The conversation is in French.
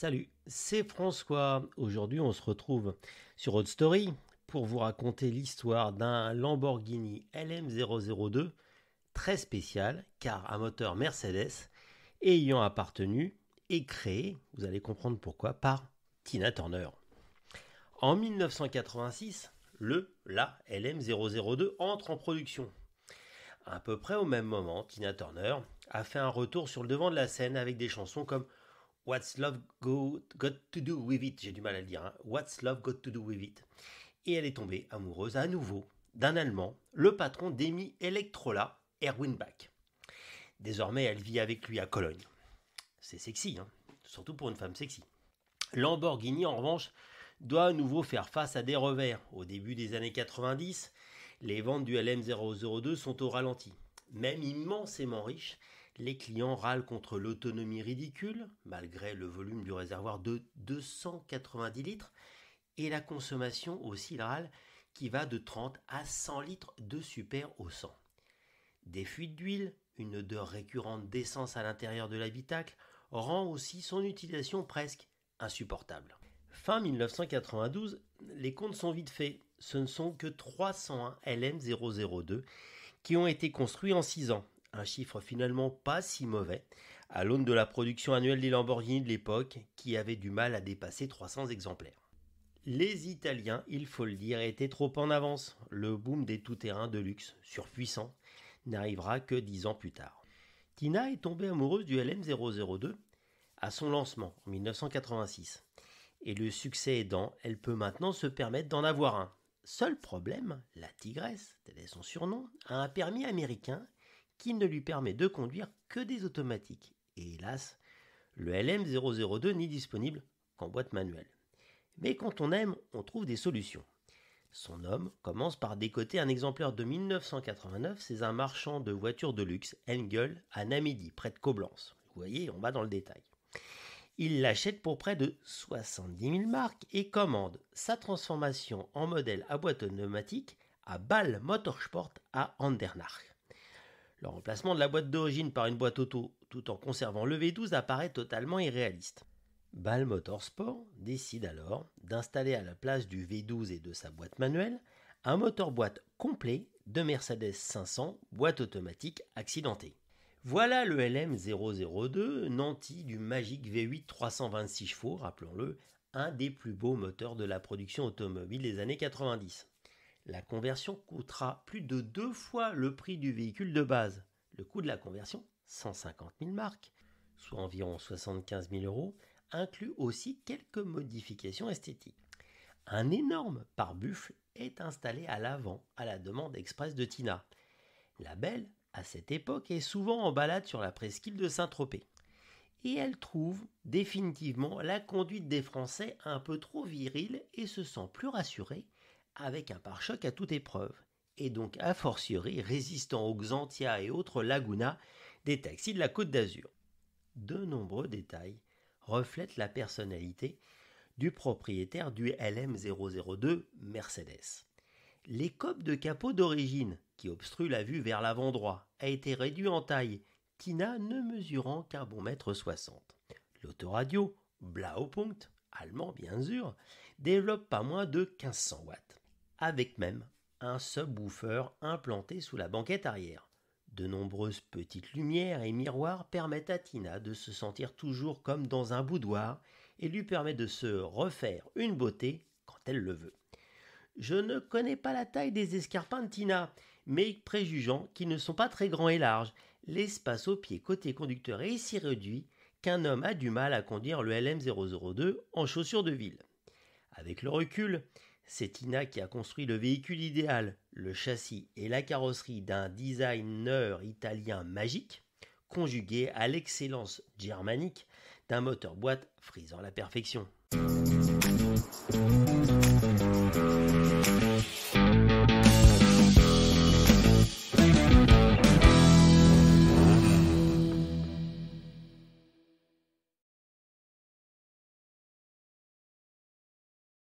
Salut, c'est François. Aujourd'hui, on se retrouve sur Road Story pour vous raconter l'histoire d'un Lamborghini LM002 très spécial car un moteur Mercedes ayant appartenu et créé, vous allez comprendre pourquoi, par Tina Turner. En 1986, le, la LM002 entre en production. À peu près au même moment, Tina Turner a fait un retour sur le devant de la scène avec des chansons comme What's Love Got to Do With It, j'ai du mal à le dire, hein. What's Love Got to Do With It. Et elle est tombée amoureuse à nouveau d'un Allemand, le patron d'Emi Electrola, Erwin Bach. Désormais, elle vit avec lui à Cologne. C'est sexy, hein. surtout pour une femme sexy. Lamborghini, en revanche, doit à nouveau faire face à des revers. Au début des années 90, les ventes du LM002 sont au ralenti. Même immensément riche, les clients râlent contre l'autonomie ridicule, malgré le volume du réservoir de 290 litres, et la consommation aussi râle, qui va de 30 à 100 litres de super au 100. Des fuites d'huile, une odeur récurrente d'essence à l'intérieur de l'habitacle, rend aussi son utilisation presque insupportable. Fin 1992, les comptes sont vite faits. Ce ne sont que 301 LM002 qui ont été construits en 6 ans, un chiffre finalement pas si mauvais, à l'aune de la production annuelle des Lamborghini de l'époque, qui avait du mal à dépasser 300 exemplaires. Les Italiens, il faut le dire, étaient trop en avance. Le boom des tout-terrains de luxe, surpuissant, n'arrivera que dix ans plus tard. Tina est tombée amoureuse du LM002 à son lancement en 1986. Et le succès aidant, elle peut maintenant se permettre d'en avoir un. Seul problème, la tigresse, tel est son surnom, a un permis américain qui ne lui permet de conduire que des automatiques. Et hélas, le LM002 n'est disponible qu'en boîte manuelle. Mais quand on aime, on trouve des solutions. Son homme commence par décoter un exemplaire de 1989 c'est un marchand de voitures de luxe, Engel, à Namidi, près de Coblence. Vous voyez, on va dans le détail. Il l'achète pour près de 70 000 marques et commande sa transformation en modèle à boîte pneumatique à Ball Motorsport à Andernach. Le remplacement de la boîte d'origine par une boîte auto tout en conservant le V12 apparaît totalement irréaliste. Ball Motorsport décide alors d'installer à la place du V12 et de sa boîte manuelle un moteur boîte complet de Mercedes 500 boîte automatique accidentée. Voilà le LM002 nanti du magique V8 326 chevaux, rappelons-le, un des plus beaux moteurs de la production automobile des années 90 la conversion coûtera plus de deux fois le prix du véhicule de base. Le coût de la conversion, 150 000 marques, soit environ 75 000 euros, inclut aussi quelques modifications esthétiques. Un énorme pare-buffle est installé à l'avant à la demande express de Tina. La belle, à cette époque, est souvent en balade sur la presqu'île de Saint-Tropez. Et elle trouve définitivement la conduite des Français un peu trop virile et se sent plus rassurée avec un pare-choc à toute épreuve, et donc a fortiori résistant aux Xantia et autres Laguna des taxis de la Côte d'Azur. De nombreux détails reflètent la personnalité du propriétaire du LM002 Mercedes. L'écope de capot d'origine, qui obstrue la vue vers l'avant droit, a été réduit en taille, Tina ne mesurant qu'un bon mètre soixante. L'autoradio, Blaupunkt, allemand bien sûr, développe pas moins de 1500 watts avec même un subwoofer implanté sous la banquette arrière. De nombreuses petites lumières et miroirs permettent à Tina de se sentir toujours comme dans un boudoir et lui permet de se refaire une beauté quand elle le veut. Je ne connais pas la taille des escarpins de Tina, mais préjugeant qu'ils ne sont pas très grands et larges, l'espace au pied côté conducteur est si réduit qu'un homme a du mal à conduire le LM002 en chaussures de ville. Avec le recul, c'est Tina qui a construit le véhicule idéal, le châssis et la carrosserie d'un designer italien magique, conjugué à l'excellence germanique d'un moteur boîte frisant la perfection.